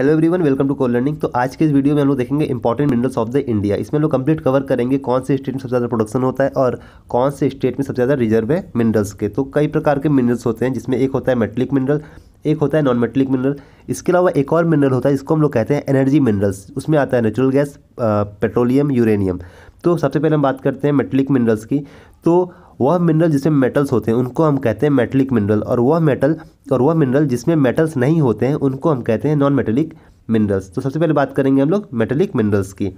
hello everyone welcome to call learning तो आज के इस वीडियो में हम लोग देखेंगे important minerals of the India इसमें लोग कंप्लीट कवर करेंगे कौन से स्टेट में सबसे ज़्यादा प्रोडक्शन होता है और कौन से स्टेट में सबसे ज़्यादा रिजर्व है मिनरल्स के तो कई प्रकार के मिनरल्स होते हैं जिसमें एक होता है मेटलिक मिनरल एक होता है नॉन मेटलिक मिनरल इसके अलावा एक और मिनरल होता है जिसको हम लोग कहते हैं एनर्जी मिनरल्स उसमें आता है नेचुरल गैस पेट्रोलियम यूरेनियम तो सबसे पहले हम बात करते हैं मेटलिक मिनरल्स की तो वह मिनरल जिसमें मेटल्स होते हैं उनको हम कहते हैं मेटलिक मिनरल और वह मेटल और वह मिनरल जिसमें मेटल्स नहीं होते हैं उनको हम कहते हैं नॉन मेटेलिक मिनरल्स तो सबसे पहले बात करेंगे हम लोग मेटेलिक मिनरल्स की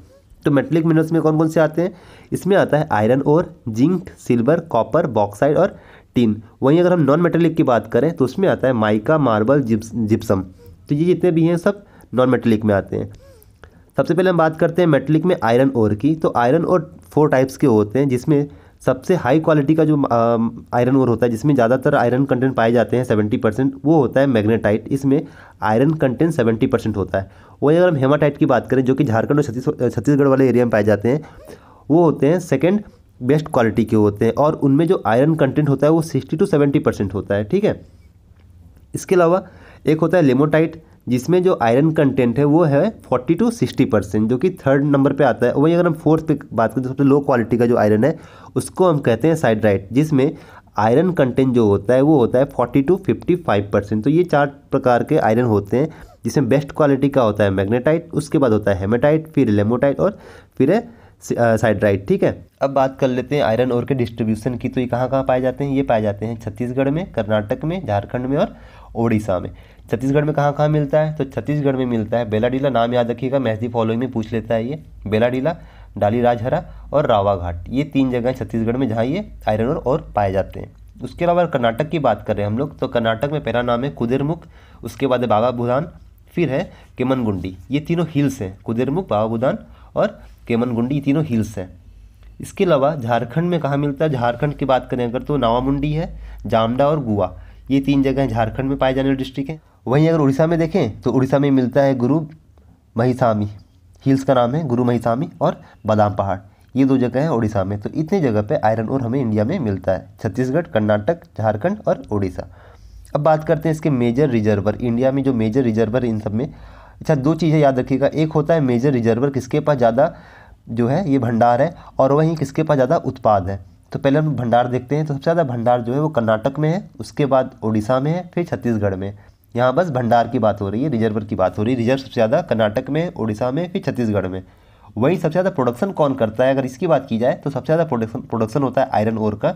तो मेटलिक मिनरल्स में कौन कौन से आते हैं इसमें आता है आयरन और जिंक सिल्वर कॉपर बॉक्साइड और टीन वहीं अगर हम नॉन मेटेलिक की बात करें तो उसमें आता है माइका मार्बल जिप्स जिप्सम तो ये जितने भी हैं सब नॉन मेटेलिक में आते हैं सबसे पहले हम बात करते हैं मेटलिक में आयरन ओर की तो आयरन ओर फोर टाइप्स के होते हैं जिसमें सबसे हाई क्वालिटी का जो आयरन ओर होता है जिसमें ज़्यादातर आयरन कंटेंट पाए जाते हैं सेवेंटी परसेंट वो होता है मैग्नेटाइट इसमें आयरन कंटेंट सेवेंटी परसेंट होता है वही अगर हम हेमाटाइट की बात करें जो कि झारखंड और छत्तीसगढ़ वाले एरिया में पाए जाते हैं वो होते हैं सेकेंड बेस्ट क्वालिटी के होते हैं और उनमें जो आयरन कंटेंट होता है वो सिक्सटी टू सेवेंटी परसेंट होता है ठीक है इसके अलावा एक होता है लेमोटाइट जिसमें जो आयरन कंटेंट है वो है फोर्टी टू सिक्सटी परसेंट जो कि थर्ड नंबर पे आता है वहीं अगर हम फोर्थ पे बात करें तो सबसे लो क्वालिटी का जो आयरन है उसको हम कहते हैं साइड राइट जिसमें आयरन कंटेंट जो होता है वो होता है forty two fifty five percent तो ये चार प्रकार के आयरन होते हैं जिसमें बेस्ट क्वालिटी का होता है मैग्नेटाइट उसके बाद होता है हेमेटाइट फिर लेमोटाइट और फिर है साइड राइट ठीक है अब बात कर लेते हैं आयरन और के डिस्ट्रीब्यूशन की तो ये कहाँ कहाँ पाए जाते हैं ये पाए जाते हैं छत्तीसगढ़ में कर्नाटक में झारखंड में और ओडिशा में छत्तीसगढ़ में कहाँ कहाँ मिलता है तो छत्तीसगढ़ में मिलता है बेलाडीला नाम याद रखिएगा मैथी फॉलोइंग में पूछ लेता है ये बेलाडीला डाली राजहरा और रावाघाट ये तीन जगह हैं छत्तीसगढ़ में जहाँ ये आयरन और, और पाए जाते हैं उसके अलावा कर्नाटक की बात कर रहे हैं हम लोग तो कर्नाटक में पहला नाम है कुदिरमुख उसके बाद है बाबा भूदान फिर है केमनगुंडी ये तीनों हिल्स हैं कुदिरमुख बाबा भूदान और केमनगुंडी तीनों हिल्स हैं इसके अलावा झारखंड में कहाँ मिलता है झारखंड की बात करें अगर तो नावामुंडी है जामडा और गुआ ये तीन जगह झारखंड में पाए जाने वाले डिस्ट्रिक्ट हैं वहीं अगर उड़ीसा में देखें तो उड़ीसा में मिलता है गुरु महिसामी हिल्स का नाम है गुरु महिसामी और बादाम पहाड़ ये दो जगह है उड़ीसा में तो इतनी जगह पे आयरन और हमें इंडिया में मिलता है छत्तीसगढ़ कर्नाटक झारखंड और उड़ीसा अब बात करते हैं इसके मेजर रिजर्वर इंडिया में जो मेजर रिजर्वर इन सब में अच्छा दो चीज़ें याद रखिएगा एक होता है मेजर रिजर्वर किसके पास ज़्यादा जो है ये भंडार है और वहीं किसके पास ज़्यादा उत्पाद है तो पहले हम भंडार देखते हैं तो सबसे ज़्यादा भंडार जो है वो कर्नाटक में है उसके बाद उड़ीसा में है फिर छत्तीसगढ़ में यहाँ बस भंडार की बात हो रही है रिजर्वर की बात हो रही है रिजर्व सबसे ज़्यादा कर्नाटक में उड़ीसा में फिर छत्तीसगढ़ में वहीं सबसे ज़्यादा प्रोडक्शन कौन करता है अगर इसकी बात की जाए तो सबसे ज़्यादा प्रोडक्शन प्रोडक्शन होता है आयरन ओर का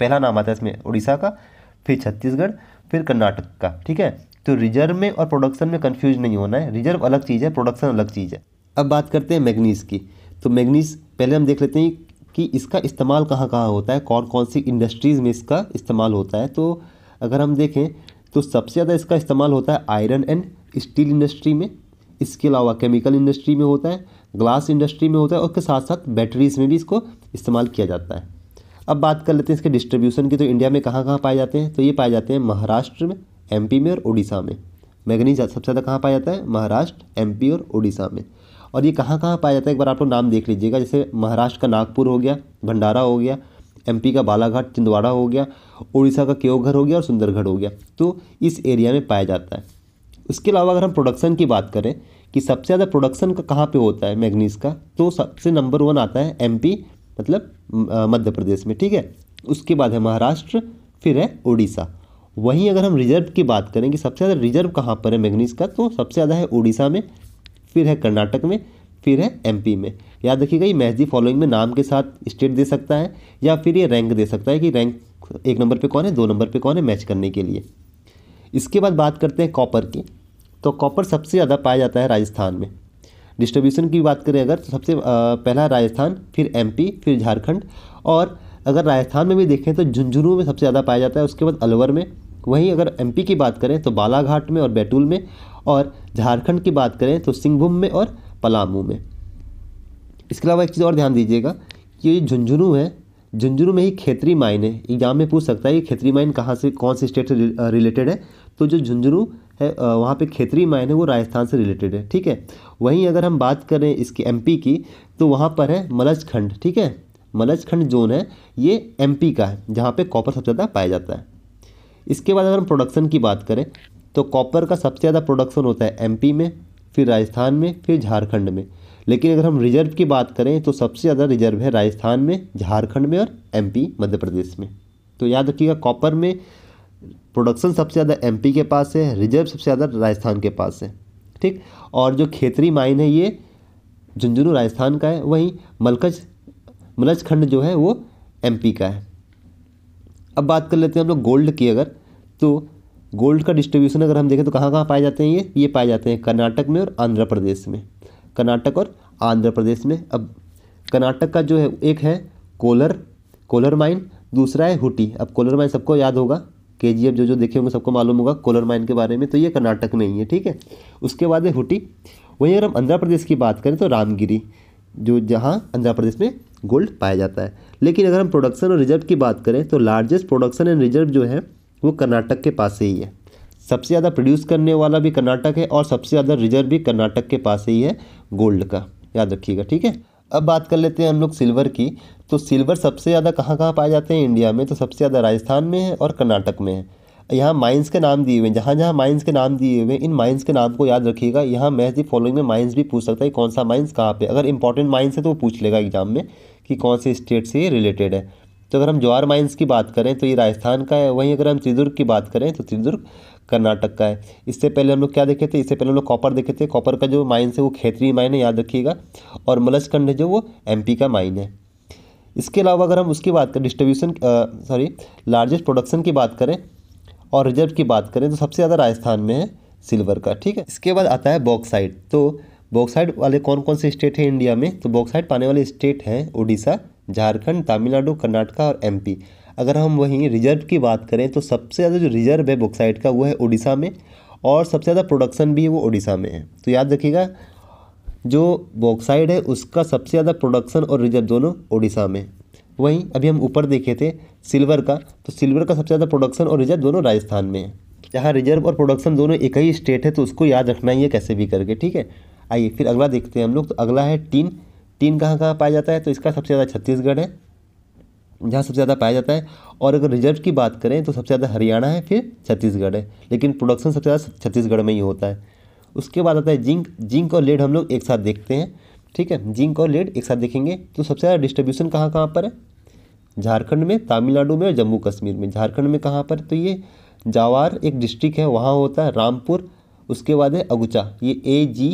पहला नाम आता है इसमें उड़ीसा का फिर छत्तीसगढ़ फिर कर्नाटक का ठीक है तो रिजर्व में और प्रोडक्शन में कन्फ्यूज नहीं होना है रिजर्व अलग चीज़ है प्रोडक्शन अलग चीज़ है अब बात करते हैं मैगनीज़ की तो मैगनीज पहले हम देख लेते हैं कि इसका इस्तेमाल कहाँ कहाँ होता है कौन कौन सी इंडस्ट्रीज़ में इसका इस्तेमाल होता है तो अगर हम देखें तो सबसे ज़्यादा इसका इस्तेमाल होता है आयरन एंड स्टील इंडस्ट्री में इसके अलावा केमिकल इंडस्ट्री में होता है ग्लास इंडस्ट्री में होता है और उसके साथ साथ बैटरीज में भी इसको इस्तेमाल किया जाता है अब बात कर लेते हैं इसके डिस्ट्रीब्यूशन की तो इंडिया में कहाँ कहाँ पाए जाते हैं तो ये पाए जाते हैं महाराष्ट्र में एमपी में और उड़ीसा में मैगनीज सबसे ज़्यादा कहाँ पाया जाता है महाराष्ट्र एमपी और उड़ीसा में और ये कहाँ कहाँ पाया जाता है एक बार आप लोग नाम देख लीजिएगा जैसे महाराष्ट्र का नागपुर हो गया भंडारा हो गया एमपी का बालाघाट छिंदवाड़ा हो गया उड़ीसा का केवघर हो गया और सुंदरगढ़ हो गया तो इस एरिया में पाया जाता है उसके अलावा अगर हम प्रोडक्शन की बात करें कि सबसे ज़्यादा प्रोडक्शन का कहाँ पर होता है मैगनीज का तो सबसे नंबर वन आता है एम मतलब मध्य प्रदेश में ठीक है उसके बाद है महाराष्ट्र फिर है उड़ीसा वहीं अगर हम रिजर्व की बात करें कि सबसे ज़्यादा रिजर्व कहाँ पर है मैग्नीज का तो सबसे ज़्यादा है उड़ीसा में फिर है कर्नाटक में फिर है एमपी में याद रखिएगा ये मैच दी फॉलोइंग में नाम के साथ स्टेट दे सकता है या फिर ये रैंक दे सकता है कि रैंक एक नंबर पे कौन है दो नंबर पे कौन है मैच करने के लिए इसके बाद बात करते हैं कॉपर की तो कॉपर सबसे ज़्यादा पाया जाता है राजस्थान में डिस्ट्रीब्यूशन की बात करें अगर तो सबसे पहला राजस्थान फिर एमपी फिर झारखंड और अगर राजस्थान में भी देखें तो झुंझुनू में सबसे ज़्यादा पाया जाता है उसके बाद अलवर में वहीं अगर एमपी की बात करें तो बालाघाट में और बैतूल में और झारखंड की बात करें तो सिंहभूम में और पलामू में इसके अलावा एक चीज़ और ध्यान दीजिएगा कि ये झुंझुनू है झुंझुनू में ही खेतरी माइन है एग्जाम में पूछ सकता है कि खेतरी माइन कहाँ से कौन से स्टेट से रिलेटेड है तो जो झुंझुनू है वहाँ पे खेतरी माइन है वो राजस्थान से रिलेटेड है ठीक है वहीं अगर हम बात करें इसकी एमपी की तो वहाँ पर है मलजखंड ठीक है मलजखंड जोन है ये एमपी का है जहाँ पे कॉपर सबसे ज़्यादा पाया जाता है इसके बाद अगर हम प्रोडक्शन की बात करें तो कॉपर का सबसे ज़्यादा प्रोडक्शन होता है एमपी में फिर राजस्थान में फिर झारखंड में लेकिन अगर हम रिजर्व की बात करें तो सबसे ज़्यादा रिजर्व है राजस्थान में झारखंड में और एम मध्य प्रदेश में तो याद रखिएगा कॉपर में प्रोडक्शन सबसे ज़्यादा एम के पास है रिजर्व सबसे ज़्यादा राजस्थान के पास है ठीक और जो खेतरी माइन है ये झुंझुनू राजस्थान का है वहीं मलकज मलज खंड जो है वो एमपी का है अब बात कर लेते हैं हम लोग गोल्ड की अगर तो गोल्ड का डिस्ट्रीब्यूशन अगर हम देखें तो कहाँ कहाँ पाए जाते हैं ये ये पाए जाते हैं कर्नाटक में और आंध्र प्रदेश में कर्नाटक और आंध्र प्रदेश में अब कर्नाटक का जो है एक है कोलर कोलर माइन दूसरा है हुटी अब कोलर माइन सबको याद होगा के जी जो जो देखे होंगे सबको मालूम होगा कोलर माइन के बारे में तो ये कर्नाटक में ही है ठीक है उसके बाद है हुटी वहीं अगर हम आंध्र प्रदेश की बात करें तो रामगिरी जो जहाँ आंध्र प्रदेश में गोल्ड पाया जाता है लेकिन अगर हम प्रोडक्शन और रिजर्व की बात करें तो लार्जेस्ट प्रोडक्शन एंड रिजर्व जो है वो कर्नाटक के पास से ही है सबसे ज़्यादा प्रोड्यूस करने वाला भी कर्नाटक है और सबसे ज़्यादा रिजर्व भी कर्नाटक के पास ही है गोल्ड का याद रखिएगा ठीक है अब बात कर लेते हैं हम लोग सिल्वर की तो सिल्वर सबसे ज़्यादा कहाँ कहाँ पाए जाते हैं इंडिया में तो सबसे ज़्यादा राजस्थान में है और कर्नाटक में है यहाँ माइंस के नाम दिए हुए हैं जहाँ जहाँ माइंस के नाम दिए हुए हैं इन माइंस के नाम को याद रखिएगा यहाँ मैथ दी फॉलोइंग में माइंस भी पूछ सकता है कौन सा माइंस कहाँ पे अगर इंपॉर्टेंट माइंस है तो वो पूछ लेगा एग्जाम में कि कौन से स्टेट से ये रिलेटेड है तो अगर हम ज्वार माइंस की बात करें तो ये राजस्थान का है वहीं अगर हम त्रिदुर्ग की बात करें तो त्रिदुर्ग कर्नाटक का है इससे पहले हम लोग क्या देखे थे इससे पहले हम लोग कॉपर देखे थे कॉपर का जो माइन है वो खेतरी माइन है याद रखिएगा और मलचकंड है जो वो एम का माइन है इसके अलावा अगर हम उसकी बात करें डिस्ट्रीब्यूशन सॉरी लार्जेस्ट प्रोडक्शन की बात करें और रिजर्व की बात करें तो सबसे ज़्यादा राजस्थान में है सिल्वर का ठीक है इसके बाद आता है बॉक्साइड तो बॉक्साइड वाले कौन कौन से स्टेट हैं इंडिया में तो बॉक्साइड पाने वाले स्टेट हैं उड़ीसा झारखंड तमिलनाडु कर्नाटका और एमपी अगर हम वहीं रिजर्व की बात करें तो सबसे ज़्यादा जो रिजर्व है बॉक्साइट का वो है उड़ीसा में और सबसे ज़्यादा प्रोडक्शन भी वो उड़ीसा में है तो याद रखिएगा जो बॉक्साइड है उसका सबसे ज़्यादा प्रोडक्शन और रिजर्व दोनों उड़ीसा में वहीं अभी हम ऊपर देखे थे सिल्वर का तो सिल्वर का सबसे ज़्यादा प्रोडक्शन और रिजर्व दोनों राजस्थान में है जहाँ रिजर्व और प्रोडक्शन दोनों एक ही स्टेट है तो उसको याद रखना ही है कैसे भी करके ठीक है आइए फिर अगला देखते हैं हम लोग तो अगला है टीन टीन कहाँ कहाँ पाया जाता है तो इसका सबसे ज़्यादा छत्तीसगढ़ है जहाँ सबसे ज़्यादा पाया जाता है और अगर रिजर्व की बात करें तो सबसे ज़्यादा हरियाणा है फिर छत्तीसगढ़ है लेकिन प्रोडक्शन सबसे ज़्यादा छत्तीसगढ़ में ही होता है उसके बाद आता है जिंक जिंक और लेड हम लोग एक साथ देखते हैं ठीक है जिंक और लेड एक साथ देखेंगे तो सबसे ज़्यादा डिस्ट्रीब्यूशन कहाँ कहाँ पर है झारखंड में तमिलनाडु में और जम्मू कश्मीर में झारखंड में कहाँ पर तो ये जावार एक डिस्ट्रिक्ट है वहाँ होता है रामपुर उसके बाद है अगुचा ये ए जी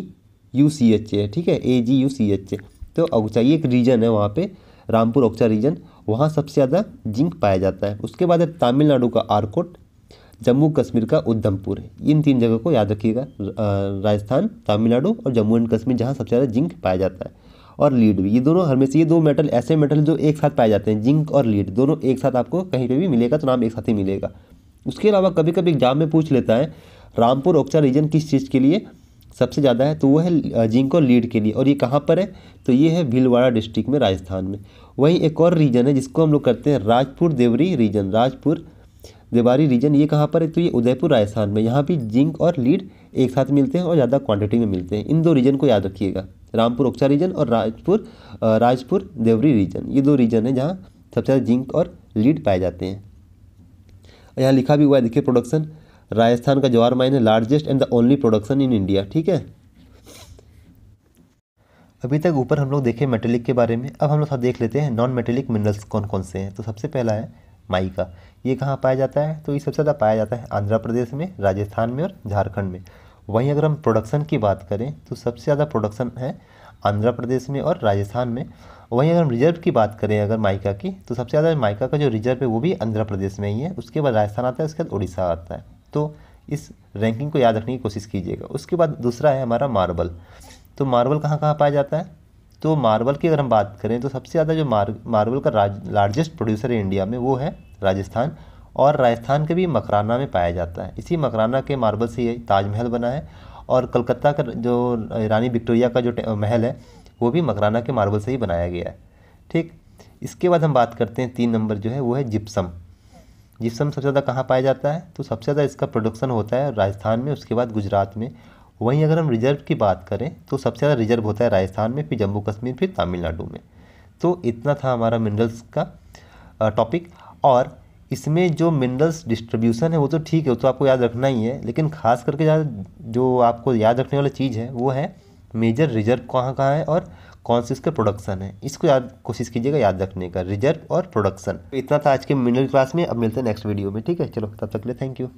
यू सी एच ए है ठीक है ए जी यू सी एच ए तो ये एक रीजन है वहाँ पे रामपुर औचा रीजन वहाँ सबसे ज़्यादा जिंक पाया जाता है उसके बाद है तमिलनाडु का आरकोट जम्मू कश्मीर का उधमपुर इन तीन जगह को याद रखिएगा राजस्थान तमिलनाडु और जम्मू एंड कश्मीर जहाँ सबसे ज़्यादा जिंक पाया जाता है और लीड भी ये दोनों हमेशा से ये दो मेटल ऐसे मेटल जो एक साथ पाए जाते हैं जिंक और लीड दोनों एक साथ आपको कहीं पे भी मिलेगा तो नाम एक साथ ही मिलेगा उसके अलावा कभी कभी एग्जाम में पूछ लेता है रामपुर ओक्चा रीजन किस चीज़ के लिए सबसे ज़्यादा है तो वो है जिंक और लीड के लिए और ये कहाँ पर है तो ये है भीलवाड़ा डिस्ट्रिक्ट में राजस्थान में वहीं एक और रीजन है जिसको हम लोग करते हैं राजपुर देवरी रीजन राजपुर देवारी रीजन ये कहाँ पर है तो ये उदयपुर राजस्थान में यहाँ भी जिंक और लीड एक साथ मिलते हैं और ज़्यादा क्वांटिटी में मिलते हैं इन दो रीजन को याद रखिएगा रामपुर ओक्सा रीजन और राजपुर राजपुर देवरी रीजन ये दो रीजन है जहाँ सबसे ज़्यादा जिंक और लीड पाए जाते हैं यहाँ लिखा भी हुआ है देखिए प्रोडक्शन राजस्थान का ज्वार माइन है largest and the only production in India ठीक है अभी तक ऊपर हम लोग देखे मेटेलिक के बारे में अब हम लोग साथ देख लेते हैं नॉन मेटेलिक मिनरल्स कौन कौन से हैं तो सबसे पहला है माइका ये कहाँ पाया जाता है तो ये सबसे ज़्यादा पाया जाता है आंध्र प्रदेश में राजस्थान में और झारखंड में वहीं अगर हम प्रोडक्शन की बात करें तो सबसे ज़्यादा प्रोडक्शन है आंध्र प्रदेश में और राजस्थान में वहीं अगर हम रिजर्व की बात करें अगर माइका की तो सबसे ज़्यादा माइका का जो रिजर्व है वो भी आंध्र प्रदेश में ही है उसके बाद राजस्थान आता है उसके बाद उड़ीसा आता है तो इस रैंकिंग को याद रखने की कोशिश कीजिएगा उसके बाद दूसरा है हमारा मार्बल तो मार्बल कहाँ कहाँ पाया जाता है तो मार्बल की अगर हम बात करें तो सबसे ज़्यादा जो मार मार्बल का लार्जेस्ट प्रोड्यूसर है इंडिया में वो है राजस्थान और राजस्थान के भी मकराना में पाया जाता है इसी मकराना के मार्बल से ये ताजमहल बना है और कलकत्ता का जो रानी विक्टोरिया का जो महल है वो भी मकराना के मार्बल से ही बनाया गया है ठीक इसके बाद हम बात करते हैं तीन नंबर जो है वो है जिप्सम जिप्सम सबसे ज़्यादा कहाँ पाया जाता है तो सबसे ज़्यादा इसका प्रोडक्शन होता है राजस्थान में उसके बाद गुजरात में वहीं अगर हम रिजर्व की बात करें तो सबसे ज़्यादा रिजर्व होता है राजस्थान में फिर जम्मू कश्मीर फिर तमिलनाडु में तो इतना था हमारा मिनरल्स का टॉपिक और इसमें जो मिनरल्स डिस्ट्रीब्यूशन है वो तो ठीक है वो तो आपको याद रखना ही है लेकिन खास करके जो आपको याद रखने वाली चीज़ है वो है मेजर रिजर्व कहाँ कहाँ है और कौन से उसका प्रोडक्शन है इसको याद कोशिश कीजिएगा याद रखने का रिजर्व और प्रोडक्शन इतना था आज के मिडिल क्लास में अब मिलते हैं नेक्स्ट वीडियो में ठीक है चलो तब तक ले थैंक यू